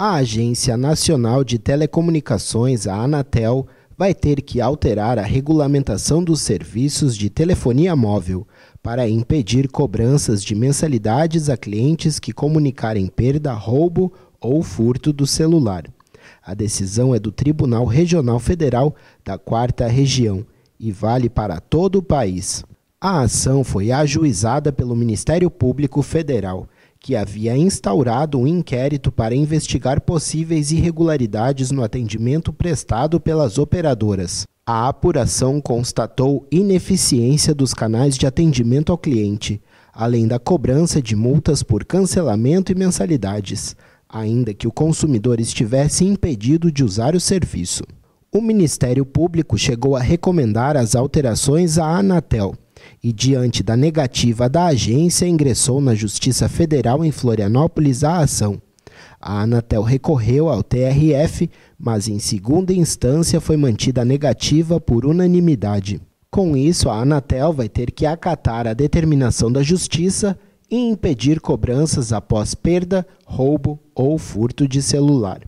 a Agência Nacional de Telecomunicações, a Anatel, vai ter que alterar a regulamentação dos serviços de telefonia móvel para impedir cobranças de mensalidades a clientes que comunicarem perda, roubo ou furto do celular. A decisão é do Tribunal Regional Federal da Quarta Região e vale para todo o país. A ação foi ajuizada pelo Ministério Público Federal que havia instaurado um inquérito para investigar possíveis irregularidades no atendimento prestado pelas operadoras. A apuração constatou ineficiência dos canais de atendimento ao cliente, além da cobrança de multas por cancelamento e mensalidades, ainda que o consumidor estivesse impedido de usar o serviço. O Ministério Público chegou a recomendar as alterações à Anatel, e, diante da negativa da agência, ingressou na Justiça Federal em Florianópolis a ação. A Anatel recorreu ao TRF, mas em segunda instância foi mantida negativa por unanimidade. Com isso, a Anatel vai ter que acatar a determinação da Justiça e impedir cobranças após perda, roubo ou furto de celular.